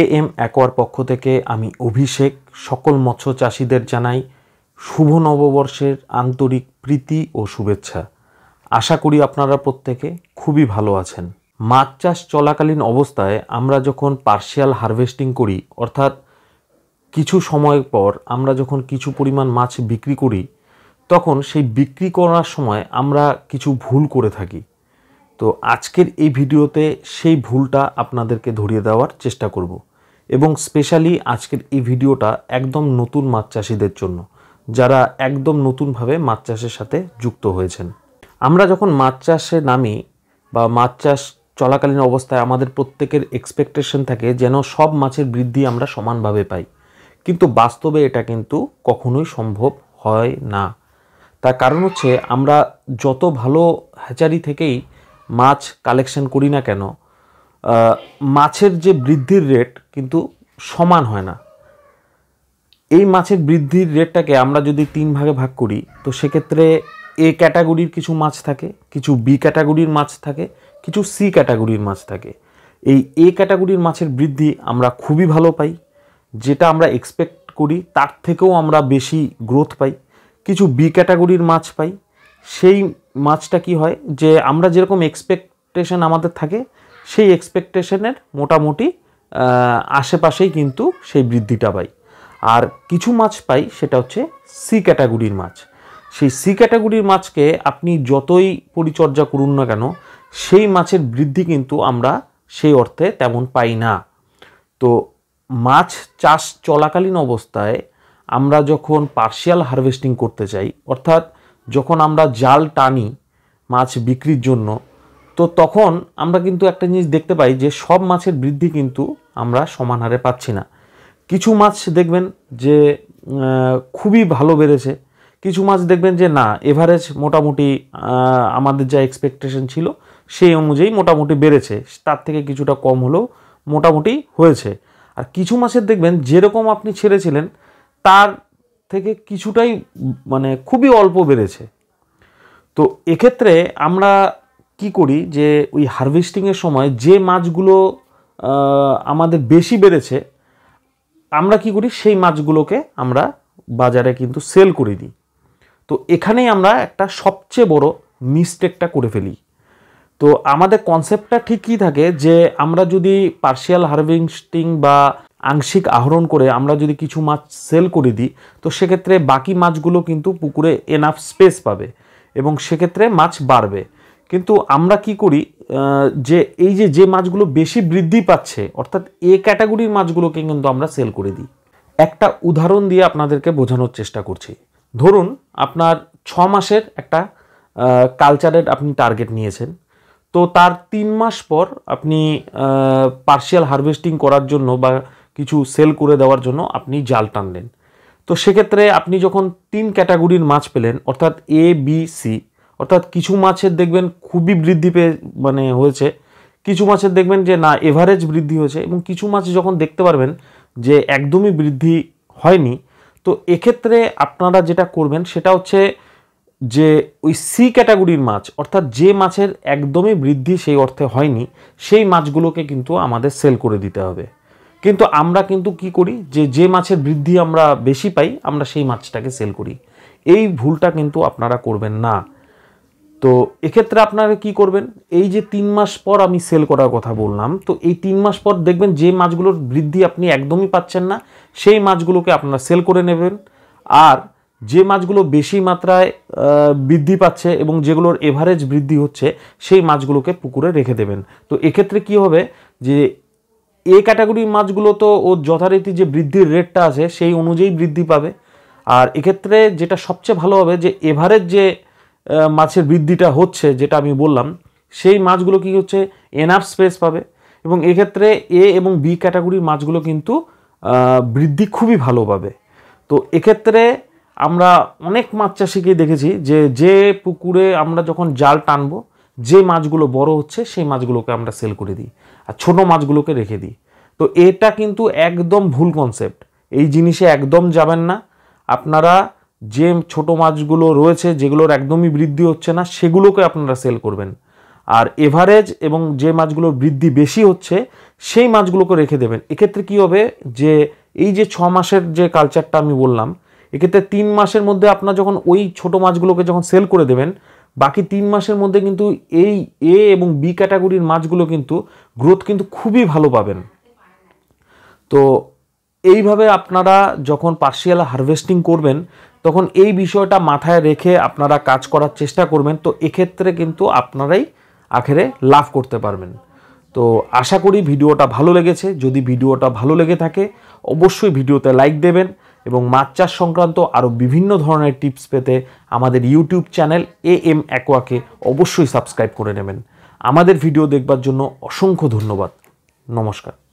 A M acquire পক্ষ থেকে আমি অভিষেক সকল মৎস্য চাষিদের জানাই শুভ নববর্ষের আন্তরিক প্রীতি ও শুভেচ্ছা আশা করি আপনারা প্রত্যেকে খুবই ভালো আছেন মাছ চাষ চলাকালীন অবস্থায় আমরা যখন পার্শিয়াল হারভেস্টিং করি অর্থাৎ কিছু সময় পর আমরা যখন কিছু পরিমাণ মাছ বিক্রি করি তখন সেই বিক্রি করার সময় আমরা কিছু ভুল করে থাকি তো আজকের এই ভিডিওতে সেই ভুলটা আপনাদেরকে ধরিয়ে দেওয়ার চেষ্টা করব এবং স্পেশালি আজকের এই ভিডিওটা একদম নতুন মাছ চাষিদের জন্য যারা একদম নতুনভাবে মাছ চাষের সাথে যুক্ত হয়েছেন আমরা যখন মাছ চাষে নামি বা মাছ চাষ চলাকালীন অবস্থায় আমাদের প্রত্যেকের এক্সপেকটেশন থাকে যেন সব মাছের বৃদ্ধি আমরা সমানভাবে পাই কিন্তু বাস্তবে এটা কিন্তু কখনোই সম্ভব হয় না তার কারণ হচ্ছে আমরা যত ভালো হ্যাচারি থেকেই মাছ কালেকশন করি না কেন মাছের যে বৃদ্ধির রেট কিন্তু সমান হয় না এই মাছের বৃদ্ধির রেটটাকে আমরা যদি তিন ভাগে ভাগ করি তো সেক্ষেত্রে এ ক্যাটাগরির কিছু মাছ থাকে কিছু বি ক্যাটাগরির মাছ থাকে কিছু সি ক্যাটাগরির মাছ থাকে এই এ ক্যাটাগরির মাছের বৃদ্ধি আমরা খুবই ভালো পাই যেটা আমরা এক্সপেক্ট করি তার থেকেও আমরা বেশি গ্রোথ পাই কিছু বি ক্যাটাগরির মাছ পাই সেই মাছটা কি হয় যে আমরা যেরকম এক্সপেকটেশন আমাদের থাকে সেই এক্সপেকটেশনের মোটামুটি আশেপাশেই কিন্তু সেই বৃদ্ধিটা পাই আর কিছু মাছ পাই সেটা হচ্ছে সি ক্যাটাগরির মাছ সেই সি ক্যাটাগরির মাছকে আপনি যতই পরিচর্যা করুন না কেন সেই মাছের বৃদ্ধি কিন্তু আমরা সেই অর্থে তেমন পাই না তো মাছ চাষ চলাকালীন অবস্থায় আমরা যখন পার্শিয়াল হারভেস্টিং করতে চাই অর্থাৎ যখন আমরা জাল টানি মাছ বিক্রির জন্য তো তখন আমরা কিন্তু একটা জিনিস দেখতে পাই যে সব মাছের বৃদ্ধি কিন্তু আমরা সমান হারে পাচ্ছি না কিছু মাছ দেখবেন যে খুবই ভালো বেড়েছে কিছু মাছ দেখবেন যে না এভারেজ মোটামুটি আমাদের যা এক্সপেকটেশন ছিল সেই অনুযায়ী মোটামুটি বেড়েছে তার থেকে কিছুটা কম হলেও মোটামুটি হয়েছে আর কিছু মাছের দেখবেন যেরকম আপনি ছেড়েছিলেন তার থেকে কিছুটাই মানে খুবই অল্প বেড়েছে তো এক্ষেত্রে আমরা কি করি যে ওই হারভেস্টিংয়ের সময় যে মাছগুলো আমাদের বেশি বেড়েছে আমরা কি করি সেই মাছগুলোকে আমরা বাজারে কিন্তু সেল করে দিই তো এখানেই আমরা একটা সবচেয়ে বড় মিস্টেকটা করে ফেলি তো আমাদের কনসেপ্টটা ঠিকই থাকে যে আমরা যদি পার্শিয়াল হারভেস্টিং বা আংশিক আহরণ করে আমরা যদি কিছু মাছ সেল করে দিই তো সেক্ষেত্রে বাকি মাছগুলো কিন্তু পুকুরে এনাফ স্পেস পাবে এবং সেক্ষেত্রে মাছ বাড়বে কিন্তু আমরা কি করি যে এই যে যে মাছগুলো বেশি বৃদ্ধি পাচ্ছে অর্থাৎ এ ক্যাটাগরির মাছগুলোকে কিন্তু আমরা সেল করে দিই একটা উদাহরণ দিয়ে আপনাদেরকে বোঝানোর চেষ্টা করছি ধরুন আপনার ছ মাসের একটা কালচারের আপনি টার্গেট নিয়েছেন তো তার তিন মাস পর আপনি পার্শিয়াল হারভেস্টিং করার জন্য বা কিছু সেল করে দেওয়ার জন্য আপনি জাল টানলেন তো সেক্ষেত্রে আপনি যখন তিন ক্যাটাগরির মাছ পেলেন অর্থাৎ এ বি সি অর্থাৎ কিছু মাছের দেখবেন খুবই বৃদ্ধি পেয়ে মানে হয়েছে কিছু মাছের দেখবেন যে না এভারেজ বৃদ্ধি হয়েছে এবং কিছু মাছ যখন দেখতে পারবেন যে একদমই বৃদ্ধি হয়নি তো এক্ষেত্রে আপনারা যেটা করবেন সেটা হচ্ছে যে ওই সি ক্যাটাগরির মাছ অর্থাৎ যে মাছের একদমই বৃদ্ধি সেই অর্থে হয়নি সেই মাছগুলোকে কিন্তু আমাদের সেল করে দিতে হবে কিন্তু আমরা কিন্তু কি করি যে যে মাছের বৃদ্ধি আমরা বেশি পাই আমরা সেই মাছটাকে সেল করি এই ভুলটা কিন্তু আপনারা করবেন না তো এক্ষেত্রে আপনারা কি করবেন এই যে তিন মাস পর আমি সেল করার কথা বললাম তো এই তিন মাস পর দেখবেন যে মাছগুলোর বৃদ্ধি আপনি একদমই পাচ্ছেন না সেই মাছগুলোকে আপনারা সেল করে নেবেন আর যে মাছগুলো বেশি মাত্রায় বৃদ্ধি পাচ্ছে এবং যেগুলোর এভারেজ বৃদ্ধি হচ্ছে সেই মাছগুলোকে পুকুরে রেখে দেবেন তো এক্ষেত্রে কি হবে যে এ ক্যাটাগরির মাছগুলো তো ওর যথারীতি যে বৃদ্ধির রেটটা আছে সেই অনুযায়ী বৃদ্ধি পাবে আর এক্ষেত্রে যেটা সবচেয়ে ভালো হবে যে এভারেজ যে মাছের বৃদ্ধিটা হচ্ছে যেটা আমি বললাম সেই মাছগুলো কি হচ্ছে এনাফ স্পেস পাবে এবং এক্ষেত্রে এ এবং বি ক্যাটাগরির মাছগুলো কিন্তু বৃদ্ধি খুবই ভালো পাবে তো এক্ষেত্রে আমরা অনেক মাছ চাষিকেই দেখেছি যে যে পুকুরে আমরা যখন জাল টানবো যে মাছগুলো বড় হচ্ছে সেই মাছগুলোকে আমরা সেল করে দিই আর ছোট মাছগুলোকে রেখে দিই তো এটা কিন্তু একদম ভুল কনসেপ্ট এই জিনিসে একদম যাবেন না আপনারা যে ছোট মাছগুলো রয়েছে যেগুলোর একদমই বৃদ্ধি হচ্ছে না সেগুলোকে আপনারা সেল করবেন আর এভারেজ এবং যে মাছগুলোর বৃদ্ধি বেশি হচ্ছে সেই মাছগুলোকে রেখে দেবেন এক্ষেত্রে কি হবে যে এই যে ছ মাসের যে কালচারটা আমি বললাম এক্ষেত্রে তিন মাসের মধ্যে আপনার যখন ওই ছোট মাছগুলোকে যখন সেল করে দেবেন বাকি তিন মাসের মধ্যে কিন্তু এই এ এবং বি ক্যাটাগরির মাছগুলো কিন্তু গ্রোথ কিন্তু খুবই ভালো পাবেন তো এইভাবে আপনারা যখন পার্সিয়াল হারভেস্টিং করবেন তখন এই বিষয়টা মাথায় রেখে আপনারা কাজ করার চেষ্টা করবেন তো এক্ষেত্রে কিন্তু আপনারাই আখেরে লাভ করতে পারবেন তো আশা করি ভিডিওটা ভালো লেগেছে যদি ভিডিওটা ভালো লেগে থাকে অবশ্যই ভিডিওতে লাইক দেবেন এবং মাছ চাষ সংক্রান্ত আরও বিভিন্ন ধরনের টিপস পেতে আমাদের ইউটিউব চ্যানেল এ এম অ্যাকোয়াকে অবশ্যই সাবস্ক্রাইব করে নেবেন আমাদের ভিডিও দেখবার জন্য অসংখ্য ধন্যবাদ নমস্কার